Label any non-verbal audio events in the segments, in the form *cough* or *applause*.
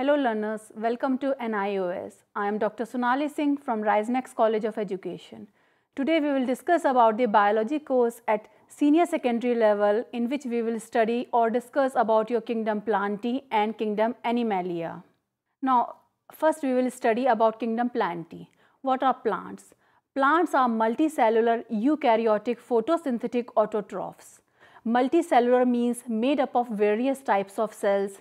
Hello learners, welcome to NIOS. I am Dr. Sonali Singh from RiseNex College of Education. Today we will discuss about the biology course at senior secondary level in which we will study or discuss about your kingdom plantae and kingdom animalia. Now first we will study about kingdom plantae. What are plants? Plants are multicellular eukaryotic photosynthetic autotrophs. Multicellular means made up of various types of cells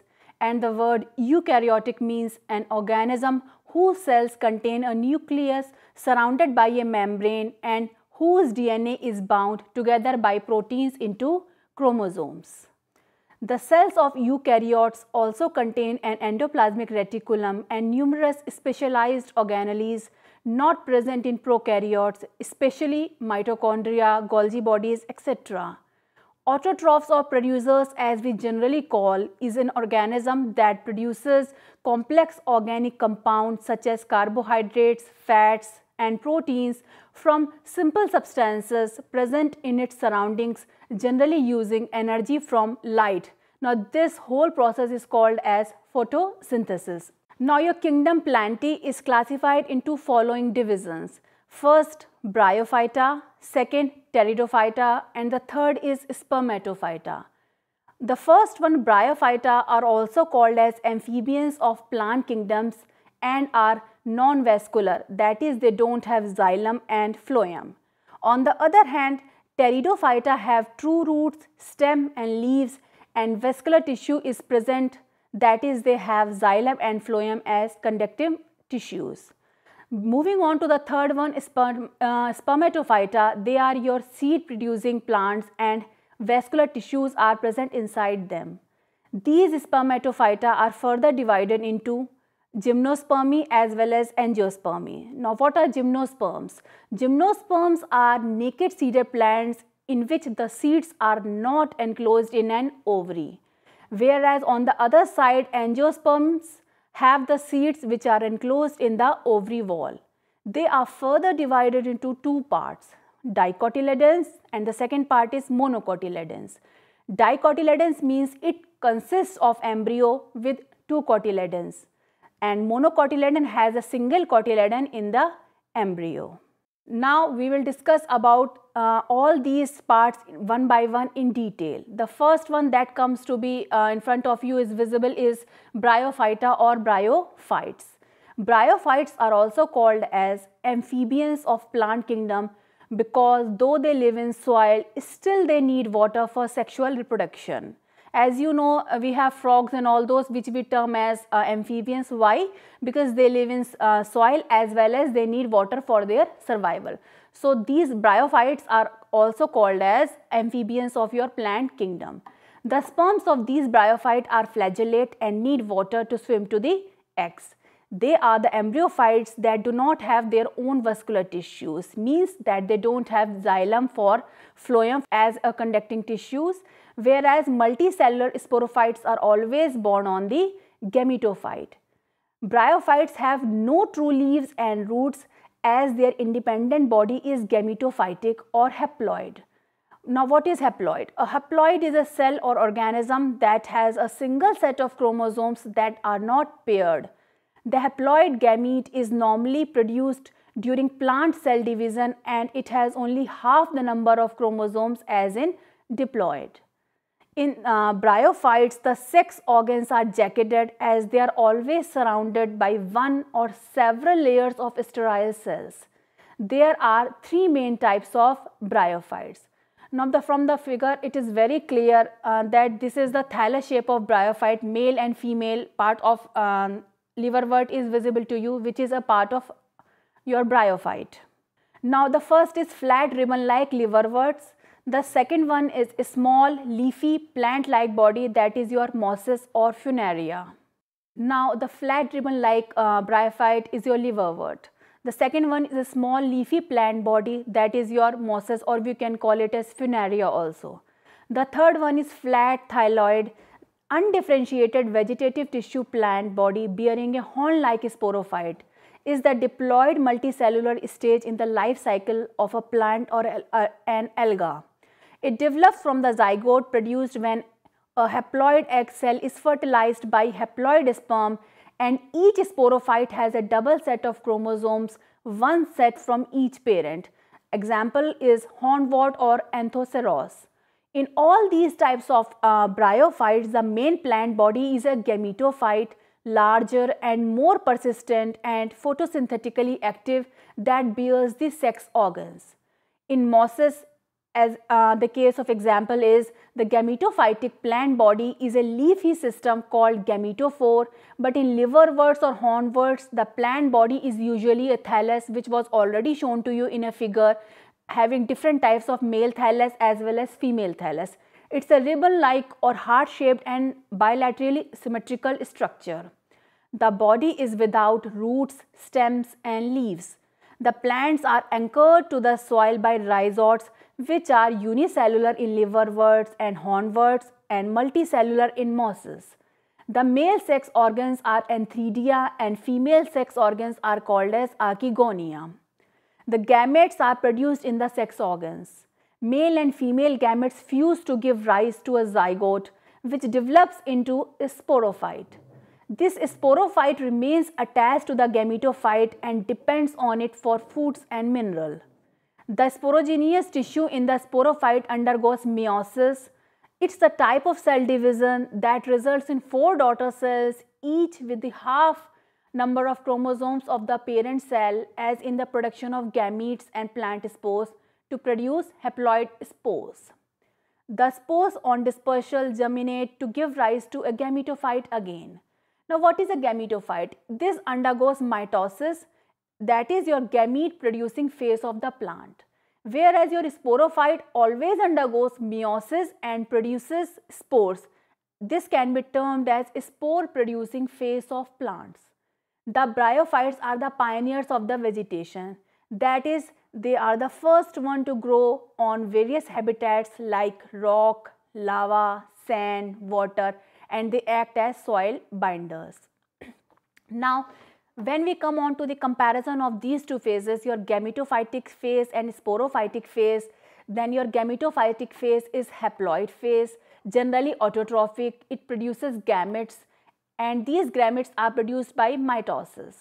and the word eukaryotic means an organism whose cells contain a nucleus surrounded by a membrane and whose DNA is bound together by proteins into chromosomes. The cells of eukaryotes also contain an endoplasmic reticulum and numerous specialized organelles not present in prokaryotes, especially mitochondria, Golgi bodies, etc. Autotrophs or producers as we generally call is an organism that produces complex organic compounds such as carbohydrates, fats and proteins from simple substances present in its surroundings generally using energy from light. Now this whole process is called as photosynthesis. Now your kingdom plantae is classified into following divisions. First, bryophyta, second, pteridophyta, and the third is spermatophyta. The first one, bryophyta, are also called as amphibians of plant kingdoms and are non-vascular, that is, they don't have xylem and phloem. On the other hand, pteridophyta have true roots, stem and leaves and vascular tissue is present, that is, they have xylem and phloem as conductive tissues. Moving on to the third one, sperm, uh, spermatophyta. They are your seed producing plants and vascular tissues are present inside them. These spermatophyta are further divided into gymnospermy as well as angiospermy. Now what are gymnosperms? Gymnosperms are naked seeded plants in which the seeds are not enclosed in an ovary. Whereas on the other side, angiosperms have the seeds which are enclosed in the ovary wall. They are further divided into two parts, dicotyledons and the second part is monocotyledons. Dicotyledons means it consists of embryo with two cotyledons and monocotyledon has a single cotyledon in the embryo. Now we will discuss about uh, all these parts one by one in detail. The first one that comes to be uh, in front of you is visible is bryophyta or bryophytes. Bryophytes are also called as amphibians of plant kingdom because though they live in soil, still they need water for sexual reproduction. As you know, uh, we have frogs and all those which we term as uh, amphibians. Why? Because they live in uh, soil as well as they need water for their survival. So these bryophytes are also called as amphibians of your plant kingdom. The sperms of these bryophyte are flagellate and need water to swim to the eggs. They are the embryophytes that do not have their own vascular tissues, means that they don't have xylem for phloem as a conducting tissues whereas multicellular sporophytes are always born on the gametophyte. Bryophytes have no true leaves and roots as their independent body is gametophytic or haploid. Now what is haploid? A haploid is a cell or organism that has a single set of chromosomes that are not paired. The haploid gamete is normally produced during plant cell division and it has only half the number of chromosomes as in diploid. In uh, bryophytes, the sex organs are jacketed as they are always surrounded by one or several layers of sterile cells. There are three main types of bryophytes. Now the, from the figure, it is very clear uh, that this is the thallus shape of bryophyte, male and female part of um, liverwort is visible to you, which is a part of your bryophyte. Now the first is flat ribbon-like liverworts the second one is a small leafy plant-like body that is your Mosses or Funaria. Now the flat ribbon-like uh, bryophyte is your liverwort. The second one is a small leafy plant body that is your Mosses or we can call it as Funaria also. The third one is flat thyloid undifferentiated vegetative tissue plant body bearing a horn-like sporophyte is the diploid multicellular stage in the life cycle of a plant or an alga. It develops from the zygote produced when a haploid egg cell is fertilized by haploid sperm and each sporophyte has a double set of chromosomes, one set from each parent. Example is hornwort or anthoceros. In all these types of uh, bryophytes, the main plant body is a gametophyte, larger and more persistent and photosynthetically active that bears the sex organs. In mosses, as uh, the case of example is the gametophytic plant body is a leafy system called gametophore but in liverworts or hornworts the plant body is usually a thallus which was already shown to you in a figure having different types of male thallus as well as female thallus. It's a ribbon-like or heart-shaped and bilaterally symmetrical structure. The body is without roots, stems and leaves. The plants are anchored to the soil by rhizodes which are unicellular in liverworts and hornworts and multicellular in mosses. The male sex organs are anthridia and female sex organs are called as archegonia. The gametes are produced in the sex organs. Male and female gametes fuse to give rise to a zygote which develops into a sporophyte. This sporophyte remains attached to the gametophyte and depends on it for foods and mineral. The sporogenous tissue in the sporophyte undergoes meiosis. It's the type of cell division that results in four daughter cells, each with the half number of chromosomes of the parent cell as in the production of gametes and plant spores to produce haploid spores. The spores on dispersal germinate to give rise to a gametophyte again. Now what is a gametophyte? This undergoes mitosis that is your gamete producing phase of the plant. Whereas your sporophyte always undergoes meiosis and produces spores. This can be termed as spore producing phase of plants. The bryophytes are the pioneers of the vegetation. That is, they are the first one to grow on various habitats like rock, lava, sand, water and they act as soil binders. *clears throat* now, when we come on to the comparison of these two phases, your gametophytic phase and sporophytic phase, then your gametophytic phase is haploid phase, generally autotrophic, it produces gametes and these gametes are produced by mitosis.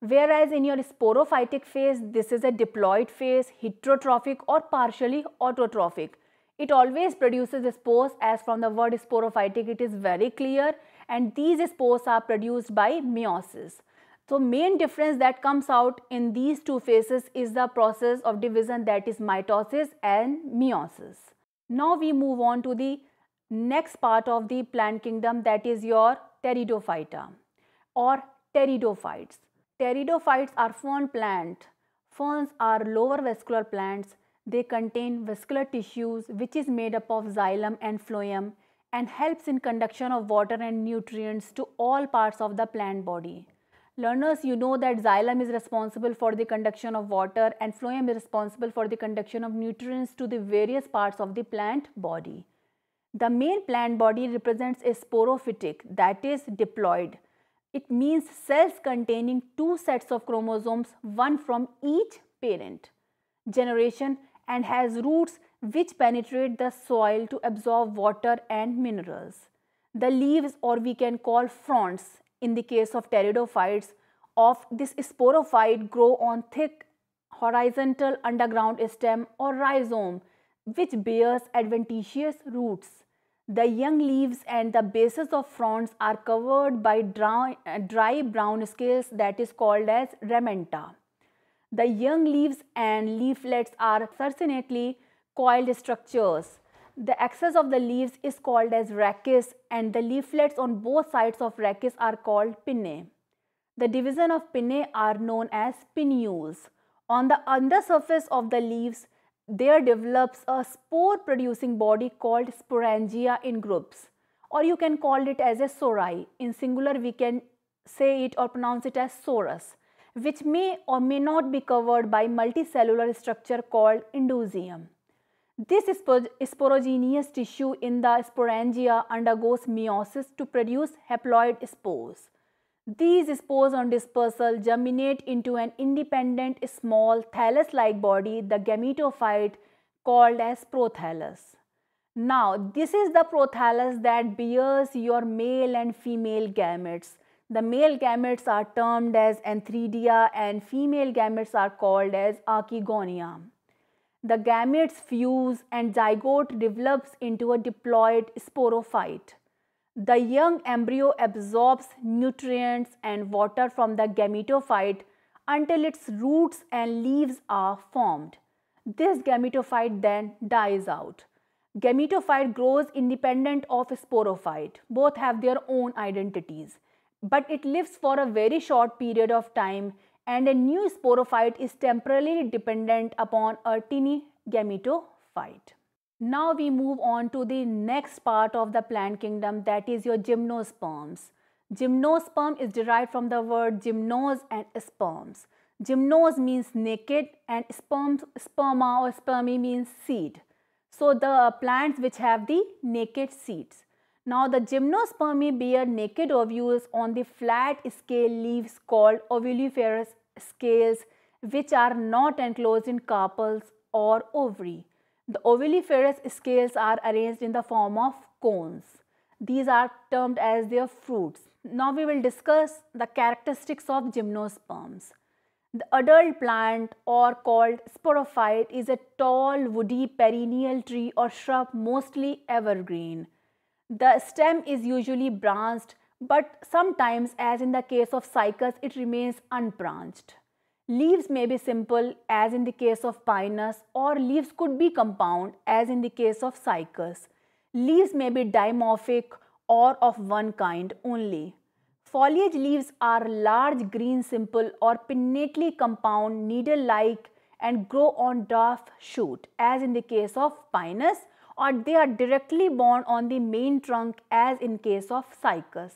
Whereas in your sporophytic phase, this is a diploid phase, heterotrophic or partially autotrophic. It always produces spores as from the word sporophytic, it is very clear and these spores are produced by meiosis. So main difference that comes out in these two phases is the process of division that is mitosis and meiosis. Now we move on to the next part of the plant kingdom that is your pteridophyta or pteridophytes. Pteridophytes are fern plant. Ferns are lower vascular plants. They contain vascular tissues which is made up of xylem and phloem and helps in conduction of water and nutrients to all parts of the plant body. Learners, you know that xylem is responsible for the conduction of water and phloem is responsible for the conduction of nutrients to the various parts of the plant body. The main plant body represents a sporophytic that is diploid. It means cells containing two sets of chromosomes, one from each parent generation and has roots which penetrate the soil to absorb water and minerals. The leaves or we can call fronds in the case of pteridophytes of this sporophyte grow on thick horizontal underground stem or rhizome which bears adventitious roots. The young leaves and the bases of fronds are covered by dry, dry brown scales that is called as ramenta. The young leaves and leaflets are circinately coiled structures the axis of the leaves is called as rachis and the leaflets on both sides of rachis are called pinnae. The division of pinnae are known as pinnules. On the undersurface of the leaves, there develops a spore producing body called sporangia in groups or you can call it as a sorai. In singular we can say it or pronounce it as sorus which may or may not be covered by multicellular structure called indusium. This sporogenous tissue in the sporangia undergoes meiosis to produce haploid spores. These spores on dispersal germinate into an independent small thallus-like body, the gametophyte called as prothallus. Now, this is the prothallus that bears your male and female gametes. The male gametes are termed as anthridia and female gametes are called as archegonia the gametes fuse and zygote develops into a diploid sporophyte. The young embryo absorbs nutrients and water from the gametophyte until its roots and leaves are formed. This gametophyte then dies out. Gametophyte grows independent of sporophyte. Both have their own identities. But it lives for a very short period of time and a new sporophyte is temporarily dependent upon a tiny gametophyte. Now we move on to the next part of the plant kingdom that is your gymnosperms. Gymnosperm is derived from the word gymnos and sperms. Gymnos means naked and sperms, sperma or spermy means seed. So the plants which have the naked seeds. Now the gymnospermia bear naked ovules on the flat scale leaves called ovuliferous scales which are not enclosed in carpels or ovary. The ovuliferous scales are arranged in the form of cones. These are termed as their fruits. Now we will discuss the characteristics of gymnosperms. The adult plant or called sporophyte is a tall woody perennial tree or shrub mostly evergreen. The stem is usually branched but sometimes as in the case of cycas it remains unbranched. Leaves may be simple as in the case of pinus or leaves could be compound as in the case of cycas. Leaves may be dimorphic or of one kind only. Foliage leaves are large green simple or pinnately compound needle-like and grow on dwarf shoot as in the case of pinus or they are directly borne on the main trunk as in case of cycas.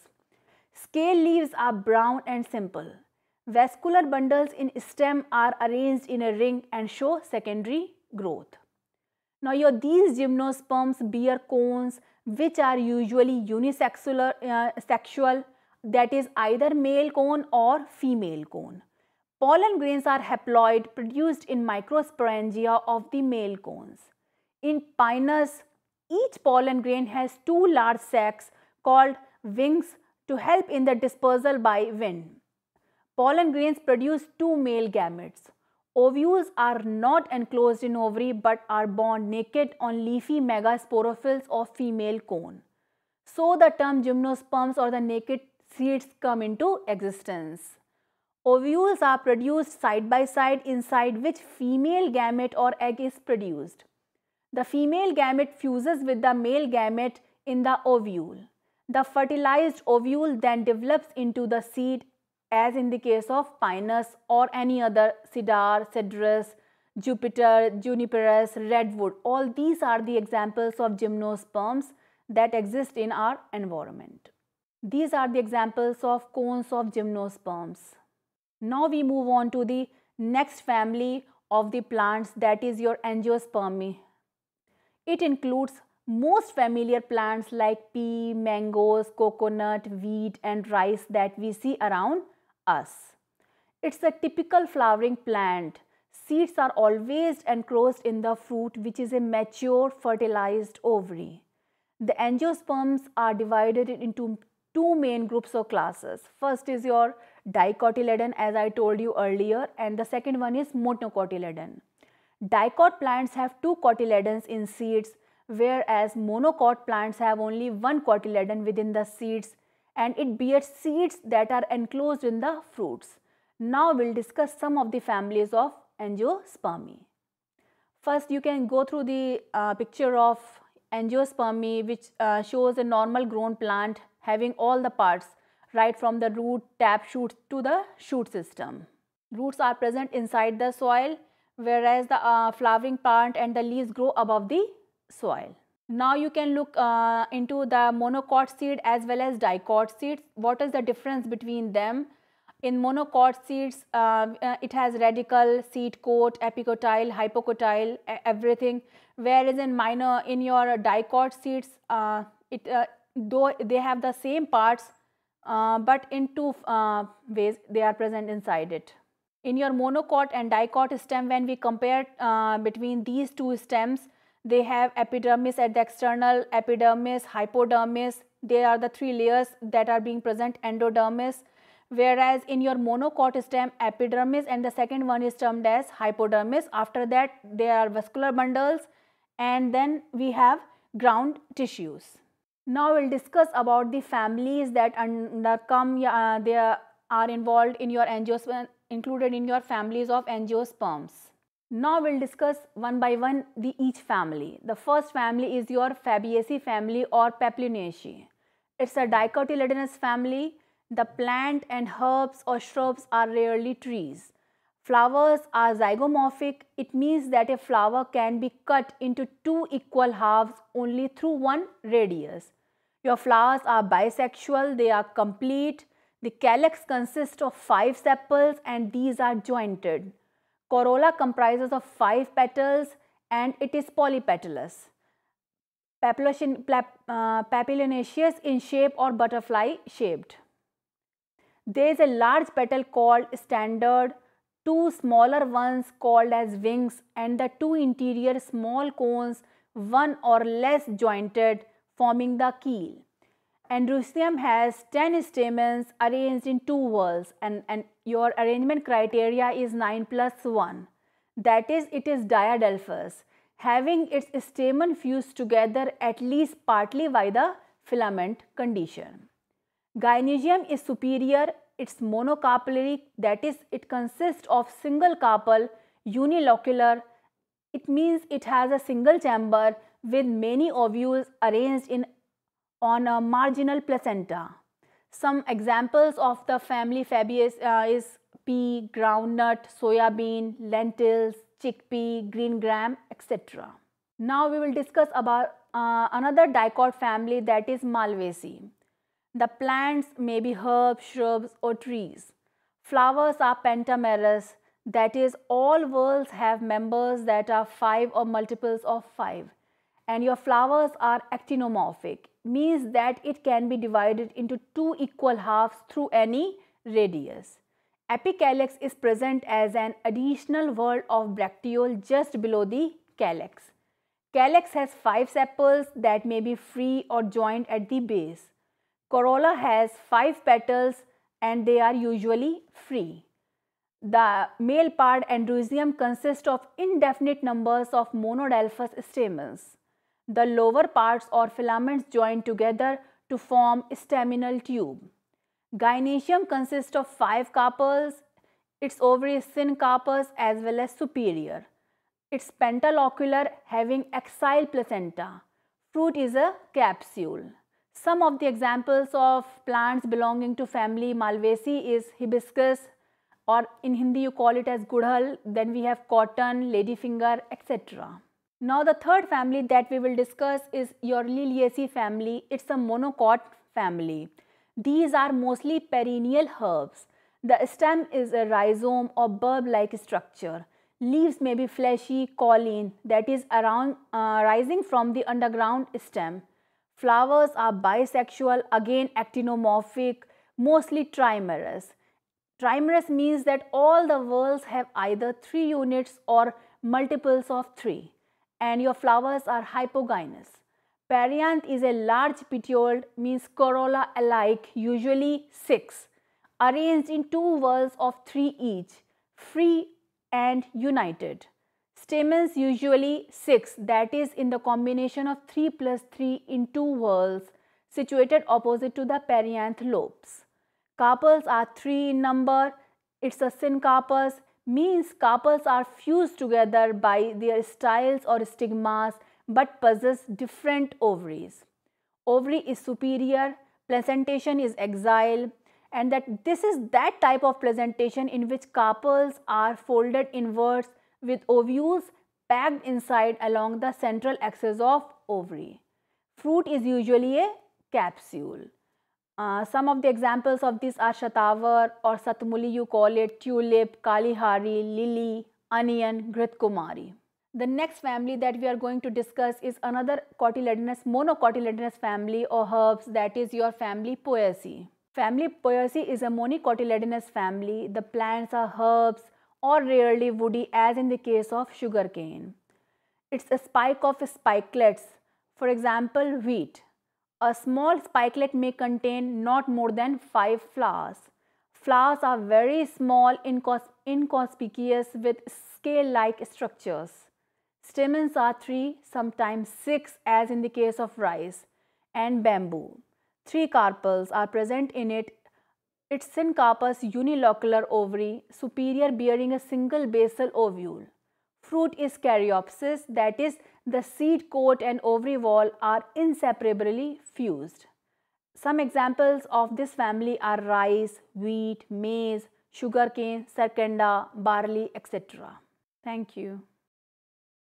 Scale leaves are brown and simple. Vascular bundles in stem are arranged in a ring and show secondary growth. Now your these gymnosperms bear cones which are usually unisexual uh, sexual that is either male cone or female cone. Pollen grains are haploid produced in microsporangia of the male cones. In pinus, each pollen grain has two large sacs called wings to help in the dispersal by wind. Pollen grains produce two male gametes. Ovules are not enclosed in ovary but are born naked on leafy megasporophylls of female cone. So the term gymnosperms or the naked seeds come into existence. Ovules are produced side by side inside which female gamete or egg is produced. The female gamete fuses with the male gamete in the ovule. The fertilized ovule then develops into the seed as in the case of pinus or any other cedar, cedrus, Jupiter, juniperus, redwood. All these are the examples of gymnosperms that exist in our environment. These are the examples of cones of gymnosperms. Now we move on to the next family of the plants that is your angiospermy it includes most familiar plants like pea, mangoes, coconut, wheat and rice that we see around us. It's a typical flowering plant. Seeds are always enclosed in the fruit which is a mature fertilized ovary. The angiosperms are divided into two main groups or classes. First is your dicotyledon as I told you earlier and the second one is monocotyledon. Dicot plants have two cotyledons in seeds, whereas monocot plants have only one cotyledon within the seeds and it bears seeds that are enclosed in the fruits. Now we'll discuss some of the families of angiospermy. First, you can go through the uh, picture of angiospermy which uh, shows a normal grown plant having all the parts right from the root, tap shoots to the shoot system. Roots are present inside the soil whereas the uh, flowering plant and the leaves grow above the soil. Now you can look uh, into the monocot seed as well as dicot seeds. What is the difference between them? In monocot seeds, um, uh, it has radical, seed coat, epicotyl, hypocotyle, everything. Whereas in minor, in your dicot seeds, uh, it uh, though they have the same parts, uh, but in two ways they are present inside it. In your monocot and dicot stem, when we compare uh, between these two stems, they have epidermis at the external, epidermis, hypodermis. They are the three layers that are being present, endodermis. Whereas in your monocot stem, epidermis and the second one is termed as hypodermis. After that, there are vascular bundles and then we have ground tissues. Now we'll discuss about the families that undercome uh, they are involved in your angiosperm included in your families of angiosperms. Now we'll discuss one by one the each family. The first family is your Fabaceae family or Papilionaceae. It's a dicotyledonous family. The plant and herbs or shrubs are rarely trees. Flowers are zygomorphic. It means that a flower can be cut into two equal halves only through one radius. Your flowers are bisexual, they are complete, the calyx consists of five sepals and these are jointed. Corolla comprises of five petals and it is polypetalous. papilionaceous uh, in shape or butterfly shaped. There is a large petal called standard, two smaller ones called as wings and the two interior small cones one or less jointed forming the keel. Androsium has 10 stamens arranged in two whorls and, and your arrangement criteria is 9 plus 1. That is, it is diadelphous, having its stamen fused together at least partly by the filament condition. Gynoecium is superior, it's monocarpellary, that is, it consists of single carpel, unilocular, it means it has a single chamber with many ovules arranged in on a marginal placenta. Some examples of the family Fabaceae uh, is pea, groundnut, soya bean, lentils, chickpea, green gram, etc. Now we will discuss about uh, another dicot family that is Malvaceae. The plants may be herbs, shrubs or trees. Flowers are pentamerous, that is all whorls have members that are 5 or multiples of 5 and your flowers are actinomorphic means that it can be divided into two equal halves through any radius. Epicalyx is present as an additional whorl of bracteole just below the calyx. Calyx has five sepals that may be free or joined at the base. Corolla has five petals and they are usually free. The male part androecium consists of indefinite numbers of monodelphous stamens. The lower parts or filaments join together to form staminal tube. Gynaeceum consists of five carpels. Its ovary is syncarpous as well as superior. Its pentalocular, having axile placenta. Fruit is a capsule. Some of the examples of plants belonging to family Malvaceae is hibiscus or in Hindi you call it as gudhal, then we have cotton, ladyfinger, etc. Now the third family that we will discuss is your Liliaceae family. It's a monocot family. These are mostly perennial herbs. The stem is a rhizome or bulb-like structure. Leaves may be fleshy, colleen, that is around, uh, rising from the underground stem. Flowers are bisexual, again actinomorphic, mostly trimerous. Trimerous means that all the whorls have either three units or multiples of three and your flowers are hypogynous. Perianth is a large petiole, means corolla alike, usually 6, arranged in two whorls of 3 each, free and united. Stamens usually 6 that is in the combination of 3 plus 3 in two whorls situated opposite to the perianth lobes. Carpels are 3 in number, it's a syncarpus, means couples are fused together by their styles or stigmas but possess different ovaries. Ovary is superior, placentation is exile and that this is that type of placentation in which couples are folded inwards with ovules packed inside along the central axis of ovary. Fruit is usually a capsule. Uh, some of the examples of this are Shatavar or Satmuli you call it, Tulip, Kalihari, Lily, Onion, Gritkumari. The next family that we are going to discuss is another cotyledonous, monocotyledonous family or herbs that is your family Poaceae. Family Poaceae is a monocotyledonous family. The plants are herbs or rarely woody as in the case of sugarcane. It's a spike of spikelets, for example wheat. A small spikelet may contain not more than 5 flowers. Flowers are very small, incons inconspicuous with scale-like structures. Stamens are 3, sometimes 6 as in the case of rice and bamboo. 3 carpels are present in it. Its syncarpous unilocular ovary, superior bearing a single basal ovule fruit is caryopsis, that is, the seed coat and ovary wall are inseparably fused. Some examples of this family are rice, wheat, maize, sugarcane, sarcanda, barley, etc. Thank you.